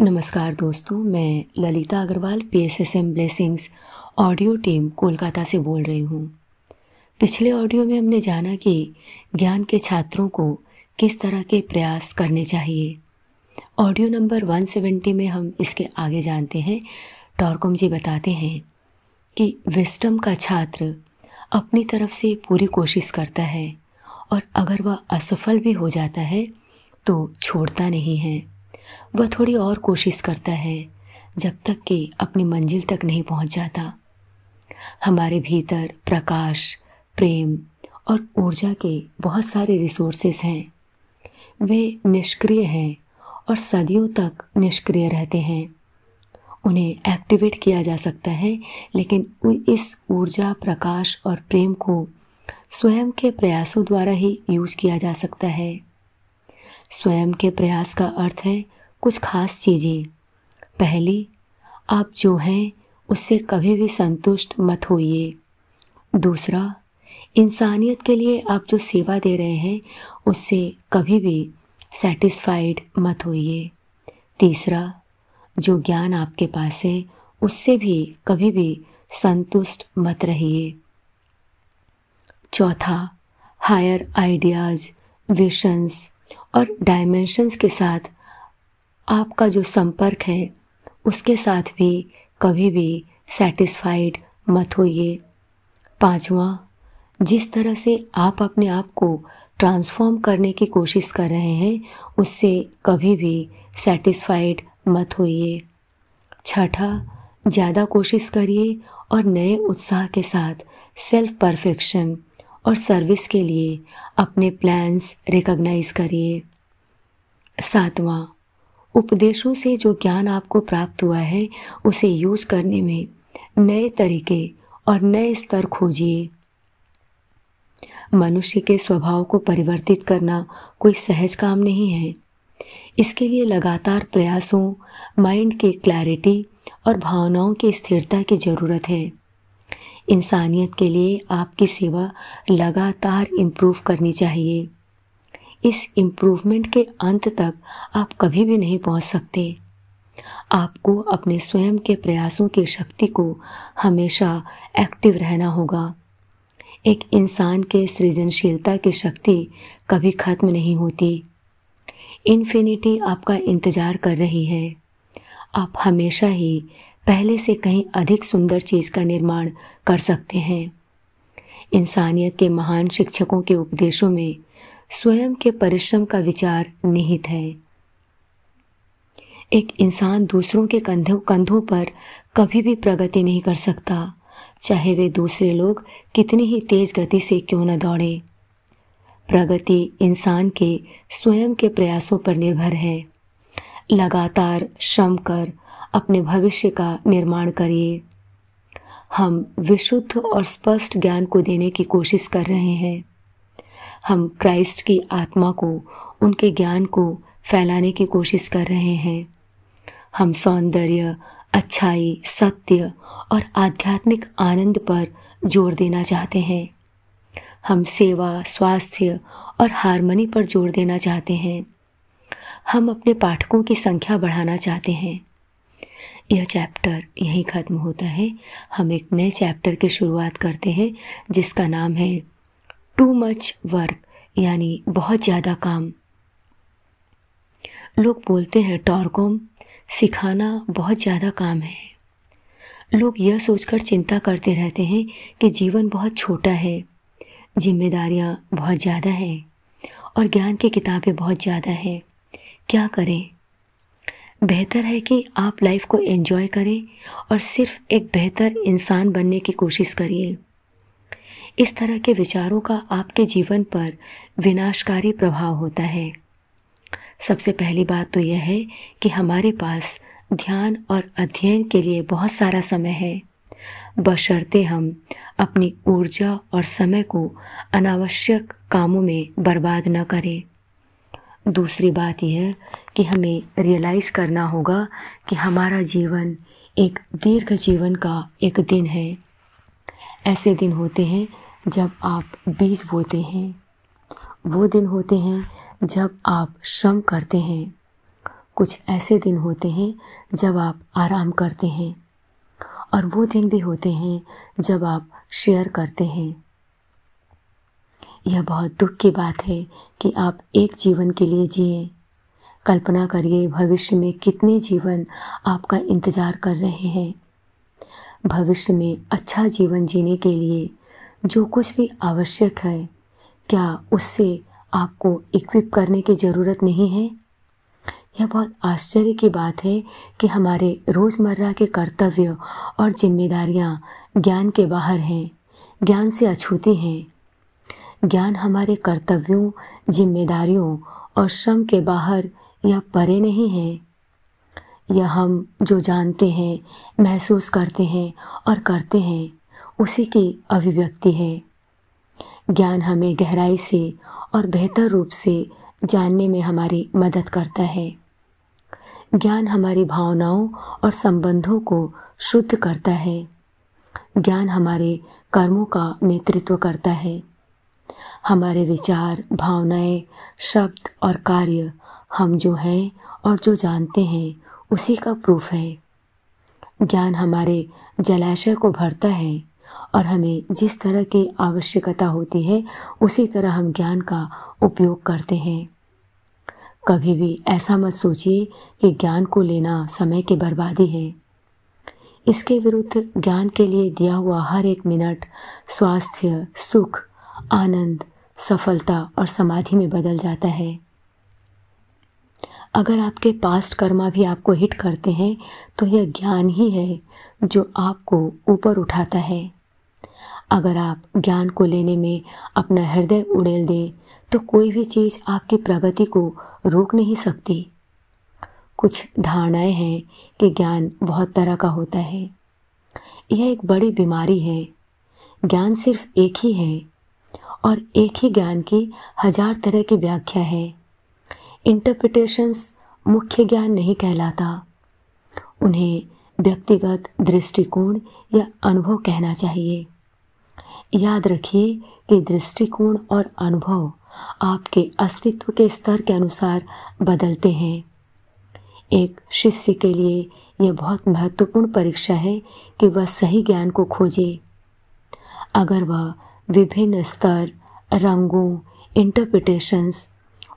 नमस्कार दोस्तों मैं Lalita Agarwal P S S M blessings audio team Kolkata से बोल रही हूँ पिछले ऑडियो में हमने जाना कि ज्ञान के छात्रों को किस तरह के प्रयास करने चाहिए ऑडियो नंबर 170 में हम इसके आगे जानते हैं टॉरकॉम जी बताते हैं कि विस्टम का छात्र अपनी तरफ से पूरी कोशिश करता है और अगर वह असफल भी हो जाता है तो छोड़ता नहीं है वह थोड़ी और कोशिश करता है जब तक कि अपनी मंजिल तक नहीं पहुंच जाता हमारे भीतर प्रकाश प्रेम और ऊर्जा के बहुत सारे रिसोर्सेस हैं वे निष्क्रिय हैं और सदियों तक निष्क्रिय रहते हैं उन्हें एक्टिवेट किया जा सकता है लेकिन इस ऊर्जा प्रकाश और प्रेम को स्वयं के प्रयासों द्वारा ही यूज किया जा सकता है स्वयं के प्रयास का अर्थ है कुछ खास चीज़ें पहली आप जो हैं उससे कभी भी संतुष्ट मत होइए दूसरा इंसानियत के लिए आप जो सेवा दे रहे हैं उससे कभी भी सेटिस्फाइड मत होइए तीसरा जो ज्ञान आपके पास है उससे भी कभी भी संतुष्ट मत रहिए चौथा हायर आइडियाज़ विशंस और डायमेंशंस के साथ आपका जो संपर्क है उसके साथ भी कभी भी सेटिस्फाइड मत होइए पांचवा जिस तरह से आप अपने आप को ट्रांसफॉर्म करने की कोशिश कर रहे हैं उससे कभी भी सेटिस्फाइड मत होइए छठा ज़्यादा कोशिश करिए और नए उत्साह के साथ सेल्फ परफेक्शन और सर्विस के लिए अपने प्लान्स रिकॉग्नाइज करिए सातवां उपदेशों से जो ज्ञान आपको प्राप्त हुआ है उसे यूज करने में नए तरीके और नए स्तर खोजिए मनुष्य के स्वभाव को परिवर्तित करना कोई सहज काम नहीं है इसके लिए लगातार प्रयासों माइंड की क्लैरिटी और भावनाओं की स्थिरता की ज़रूरत है इंसानियत के लिए आपकी सेवा लगातार इम्प्रूव करनी चाहिए इस इम्प्रूवमेंट के अंत तक आप कभी भी नहीं पहुंच सकते आपको अपने स्वयं के प्रयासों की शक्ति को हमेशा एक्टिव रहना होगा एक इंसान के सृजनशीलता की शक्ति कभी खत्म नहीं होती इन्फिनिटी आपका इंतज़ार कर रही है आप हमेशा ही पहले से कहीं अधिक सुंदर चीज़ का निर्माण कर सकते हैं इंसानियत के महान शिक्षकों के उपदेशों में स्वयं के परिश्रम का विचार निहित है एक इंसान दूसरों के कंधों कंधों पर कभी भी प्रगति नहीं कर सकता चाहे वे दूसरे लोग कितनी ही तेज गति से क्यों न दौड़े प्रगति इंसान के स्वयं के प्रयासों पर निर्भर है लगातार श्रम कर अपने भविष्य का निर्माण करिए हम विशुद्ध और स्पष्ट ज्ञान को देने की कोशिश कर रहे हैं हम क्राइस्ट की आत्मा को उनके ज्ञान को फैलाने की कोशिश कर रहे हैं हम सौंदर्य अच्छाई सत्य और आध्यात्मिक आनंद पर जोर देना चाहते हैं हम सेवा स्वास्थ्य और हारमोनी पर जोर देना चाहते हैं हम अपने पाठकों की संख्या बढ़ाना चाहते हैं यह चैप्टर यहीं ख़त्म होता है हम एक नए चैप्टर की शुरुआत करते हैं जिसका नाम है टू मच वर्क यानी बहुत ज़्यादा काम लोग बोलते हैं टॉरकॉम सिखाना बहुत ज़्यादा काम है लोग यह सोचकर चिंता करते रहते हैं कि जीवन बहुत छोटा है जिम्मेदारियाँ बहुत ज़्यादा हैं और ज्ञान की किताबें बहुत ज़्यादा हैं क्या करें बेहतर है कि आप लाइफ को एंजॉय करें और सिर्फ एक बेहतर इंसान बनने की कोशिश करिए इस तरह के विचारों का आपके जीवन पर विनाशकारी प्रभाव होता है सबसे पहली बात तो यह है कि हमारे पास ध्यान और अध्ययन के लिए बहुत सारा समय है बशर्ते हम अपनी ऊर्जा और समय को अनावश्यक कामों में बर्बाद न करें दूसरी बात यह कि हमें रियलाइज़ करना होगा कि हमारा जीवन एक दीर्घ जीवन का एक दिन है ऐसे दिन होते हैं जब आप बीज बोते हैं वो दिन होते हैं जब आप श्रम करते हैं कुछ ऐसे दिन होते हैं जब आप आराम करते हैं और वो दिन भी होते हैं जब आप शेयर करते हैं यह बहुत दुख की बात है कि आप एक जीवन के लिए जिए कल्पना करिए भविष्य में कितने जीवन आपका इंतज़ार कर रहे हैं भविष्य में अच्छा जीवन जीने के लिए जो कुछ भी आवश्यक है क्या उससे आपको इक्विप करने की ज़रूरत नहीं है यह बहुत आश्चर्य की बात है कि हमारे रोज़मर्रा के कर्तव्य और जिम्मेदारियाँ ज्ञान के बाहर हैं ज्ञान से अछूती हैं ज्ञान हमारे कर्तव्यों जिम्मेदारियों और श्रम के बाहर या परे नहीं है यह हम जो जानते हैं महसूस करते हैं और करते हैं उसी की अभिव्यक्ति है ज्ञान हमें गहराई से और बेहतर रूप से जानने में हमारी मदद करता है ज्ञान हमारी भावनाओं और संबंधों को शुद्ध करता है ज्ञान हमारे कर्मों का नेतृत्व करता है हमारे विचार भावनाएं शब्द और कार्य हम जो हैं और जो जानते हैं उसी का प्रूफ है ज्ञान हमारे जलाशय को भरता है और हमें जिस तरह की आवश्यकता होती है उसी तरह हम ज्ञान का उपयोग करते हैं कभी भी ऐसा मत सोचिए कि ज्ञान को लेना समय की बर्बादी है इसके विरुद्ध ज्ञान के लिए दिया हुआ हर एक मिनट स्वास्थ्य सुख आनंद सफलता और समाधि में बदल जाता है अगर आपके पास्ट कर्मा भी आपको हिट करते हैं तो यह ज्ञान ही है जो आपको ऊपर उठाता है अगर आप ज्ञान को लेने में अपना हृदय उड़ेल दें तो कोई भी चीज़ आपकी प्रगति को रोक नहीं सकती कुछ धारणाएं हैं कि ज्ञान बहुत तरह का होता है यह एक बड़ी बीमारी है ज्ञान सिर्फ एक ही है और एक ही ज्ञान की हजार तरह की व्याख्या है इंटरप्रिटेशंस मुख्य ज्ञान नहीं कहलाता उन्हें व्यक्तिगत दृष्टिकोण या अनुभव कहना चाहिए याद रखिए कि दृष्टिकोण और अनुभव आपके अस्तित्व के स्तर के अनुसार बदलते हैं एक शिष्य के लिए यह बहुत महत्वपूर्ण परीक्षा है कि वह सही ज्ञान को खोजे अगर वह विभिन्न स्तर रंगों इंटरप्रिटेशंस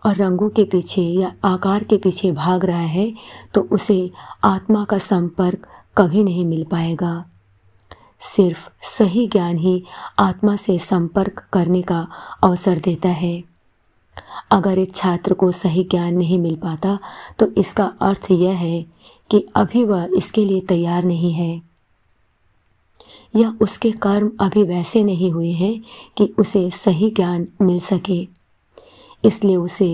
और रंगों के पीछे या आकार के पीछे भाग रहा है तो उसे आत्मा का संपर्क कभी नहीं मिल पाएगा सिर्फ सही ज्ञान ही आत्मा से संपर्क करने का अवसर देता है अगर एक छात्र को सही ज्ञान नहीं मिल पाता तो इसका अर्थ यह है कि अभी वह इसके लिए तैयार नहीं है या उसके कर्म अभी वैसे नहीं हुए हैं कि उसे सही ज्ञान मिल सके इसलिए उसे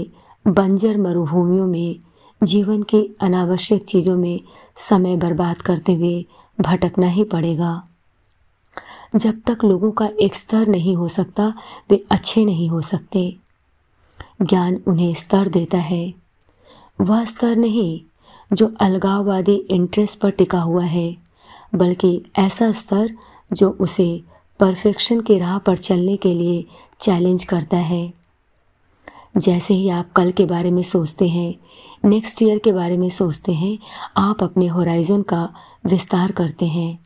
बंजर मरुभूमियों में जीवन की अनावश्यक चीज़ों में समय बर्बाद करते हुए भटकना ही पड़ेगा जब तक लोगों का एक स्तर नहीं हो सकता वे अच्छे नहीं हो सकते ज्ञान उन्हें स्तर देता है वह स्तर नहीं जो अलगाववादी इंटरेस्ट पर टिका हुआ है बल्कि ऐसा स्तर जो उसे परफेक्शन की राह पर चलने के लिए चैलेंज करता है जैसे ही आप कल के बारे में सोचते हैं नेक्स्ट ईयर के बारे में सोचते हैं आप अपने होराइजन का विस्तार करते हैं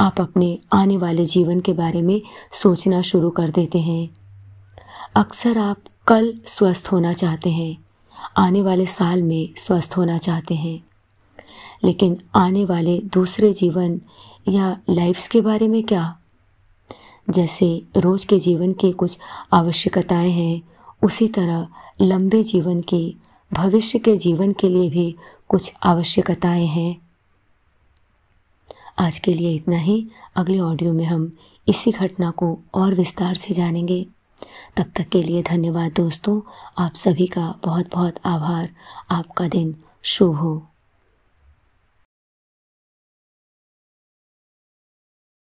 आप अपने आने वाले जीवन के बारे में सोचना शुरू कर देते हैं अक्सर आप कल स्वस्थ होना चाहते हैं आने वाले साल में स्वस्थ होना चाहते हैं लेकिन आने वाले दूसरे जीवन या लाइफ्स के बारे में क्या जैसे रोज़ के जीवन की कुछ आवश्यकताएं हैं उसी तरह लंबे जीवन की भविष्य के जीवन के लिए भी कुछ आवश्यकताएं हैं आज के लिए इतना ही अगले ऑडियो में हम इसी घटना को और विस्तार से जानेंगे तब तक के लिए धन्यवाद दोस्तों आप सभी का बहुत बहुत आभार आपका दिन शुभ हो